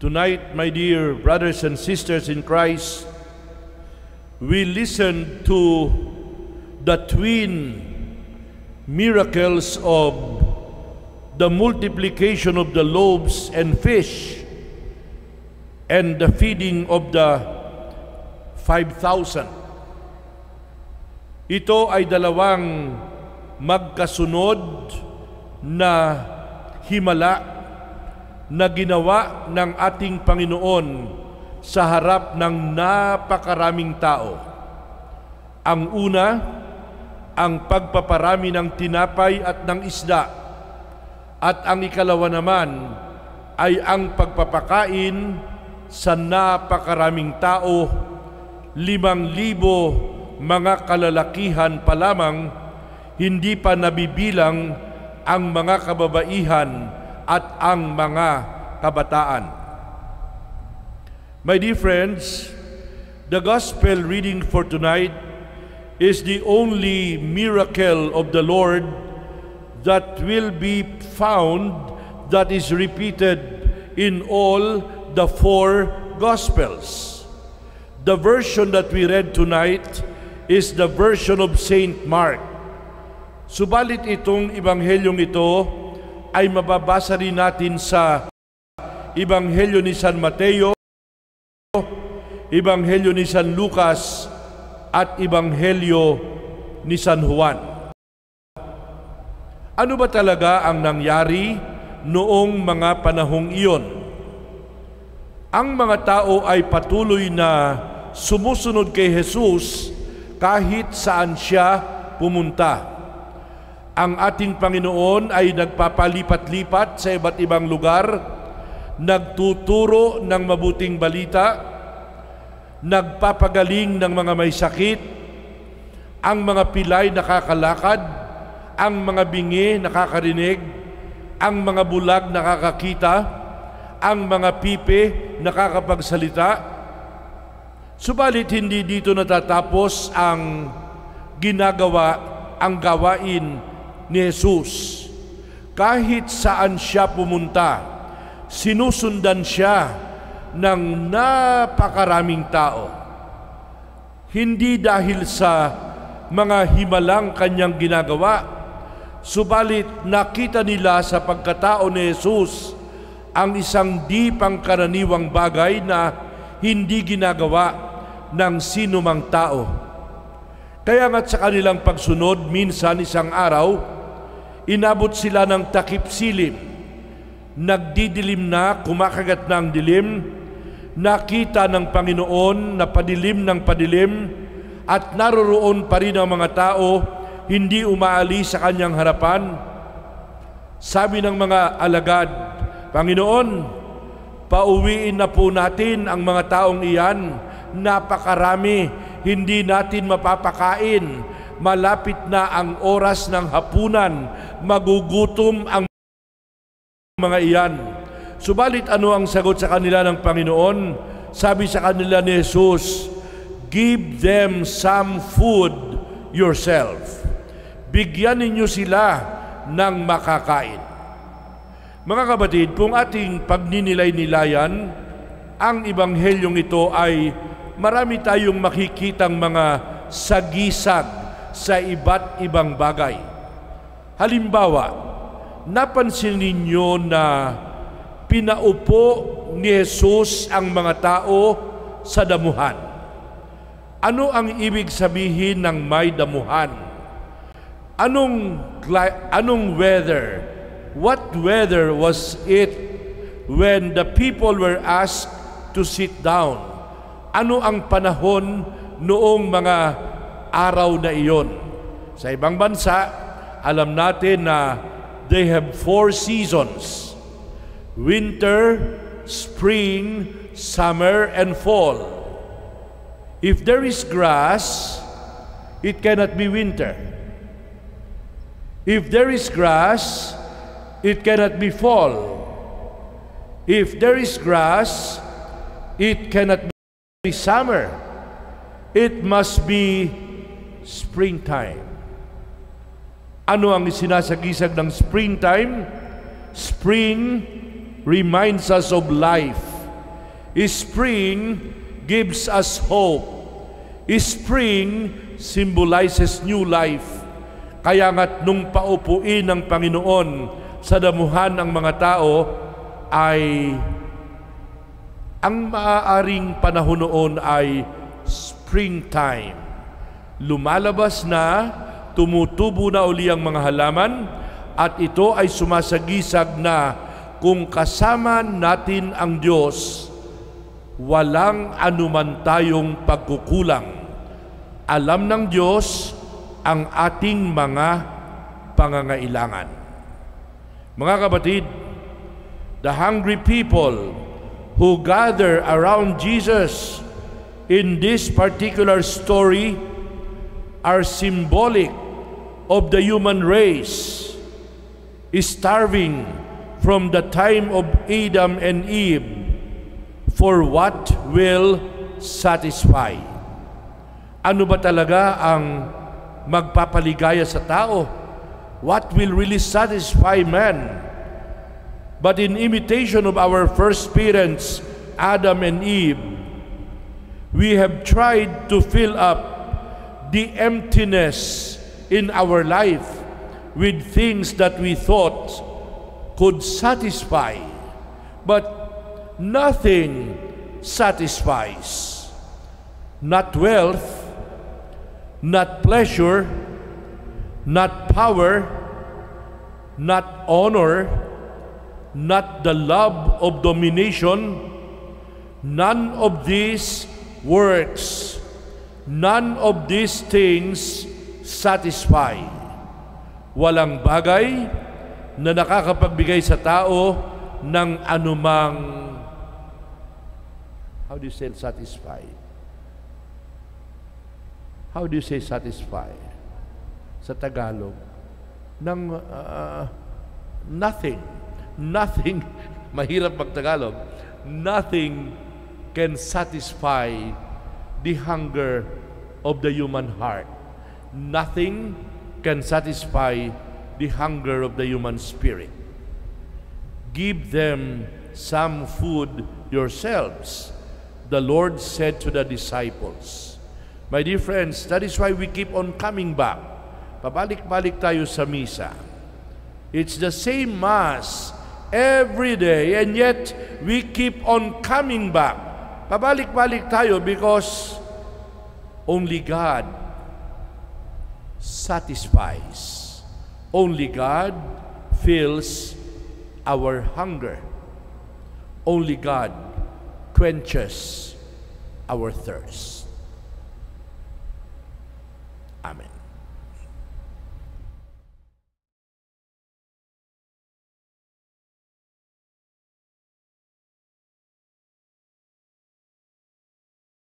Tonight, my dear brothers and sisters in Christ, we listen to the twin miracles of the multiplication of the loaves and fish and the feeding of the 5,000. Ito ay dalawang magkasunod na himala na ginawa ng ating Panginoon sa harap ng napakaraming tao. Ang una, ang pagpaparami ng tinapay at ng isda. At ang ikalawa naman ay ang pagpapakain sa napakaraming tao, limang libo mga kalalakihan pa lamang, hindi pa nabibilang ang mga kababaihan at ang mga kabataan. My dear friends, the gospel reading for tonight is the only miracle of the Lord that will be found that is repeated in all the four Gospels. The version that we read tonight is the version of St. Mark. Subalit itong ibanghelyong ito ay mababasa rin natin sa Ibanghelyo ni San Mateo, Ibanghelyo ni San Lucas, at Ibanghelyo ni San Juan. Ano ba talaga ang nangyari noong mga panahong iyon? Ang mga tao ay patuloy na sumusunod kay Jesus kahit saan siya pumunta ang ating Panginoon ay nagpapalipat-lipat sa iba't ibang lugar, nagtuturo ng mabuting balita, nagpapagaling ng mga may sakit, ang mga pilay nakakalakad, ang mga bingi nakakarinig, ang mga bulag nakakakita, ang mga pipe nakakapagsalita. Subalit hindi dito natatapos ang ginagawa, ang gawain ni Jesus. Kahit saan siya pumunta, sinusundan siya ng napakaraming tao. Hindi dahil sa mga himalang kanyang ginagawa, subalit nakita nila sa pagkatao ni Jesus ang isang di pangkaraniwang bagay na hindi ginagawa ng sinumang tao. Kaya nga't sa kanilang pagsunod, minsan isang araw, inabot sila ng takip silim. Nagdidilim na, kumakagat na ang dilim, nakita ng Panginoon na padilim ng padilim at naroroon pa rin ang mga tao, hindi umaalis sa kanyang harapan. Sabi ng mga alagad, Panginoon, pauwiin na po natin ang mga taong iyan, napakarami, hindi natin mapapakain malapit na ang oras ng hapunan, magugutom ang mga iyan. Subalit ano ang sagot sa kanila ng Panginoon? Sabi sa kanila ni Jesus, Give them some food yourself. Bigyan ninyo sila ng makakain. Mga kapatid, kung ating pagninilay-nilayan, ang ibanghelyong ito ay marami tayong makikitang mga sagisag sa iba't ibang bagay. Halimbawa, napansin ninyo na pinaupo ni Jesus ang mga tao sa damuhan. Ano ang ibig sabihin ng may damuhan? Anong anong weather? What weather was it when the people were asked to sit down? Ano ang panahon noong mga araw na iyon. Sa ibang bansa, alam natin na they have four seasons. Winter, spring, summer, and fall. If there is grass, it cannot be winter. If there is grass, it cannot be fall. If there is grass, it cannot be summer. It must be springtime. Ano ang sinasagisag ng springtime? Spring reminds us of life. Spring gives us hope. Spring symbolizes new life. Kaya nga't nung paupuin ng Panginoon sa damuhan ng mga tao ay ang maaaring panahon noon ay springtime. Lumalabas na, tumutubo na uli ang mga halaman at ito ay sumasagisag na kung kasama natin ang Diyos, walang anuman tayong pagkukulang. Alam ng Diyos ang ating mga pangangailangan. Mga kapatid, the hungry people who gather around Jesus in this particular story are symbolic of the human race starving from the time of Adam and Eve for what will satisfy. Ano ba talaga ang magpapaligaya sa tao? What will really satisfy man? But in imitation of our first parents, Adam and Eve, we have tried to fill up the emptiness in our life with things that we thought could satisfy. But nothing satisfies. Not wealth, not pleasure, not power, not honor, not the love of domination. None of these works None of these things satisfy. Walang bagay na nakakapagbigay sa tao ng anumang How do you say satisfy? How do you say satisfy? Sa Tagalog, ng uh, nothing. Nothing, mahirap mag-Tagalog, nothing can satisfy the hunger of the human heart. Nothing can satisfy the hunger of the human spirit. Give them some food yourselves, the Lord said to the disciples. My dear friends, that is why we keep on coming back. Pabalik-balik tayo sa misa. It's the same Mass every day and yet we keep on coming back pabalik-balik tayo because only God satisfies. Only God fills our hunger. Only God quenches our thirst. Amen.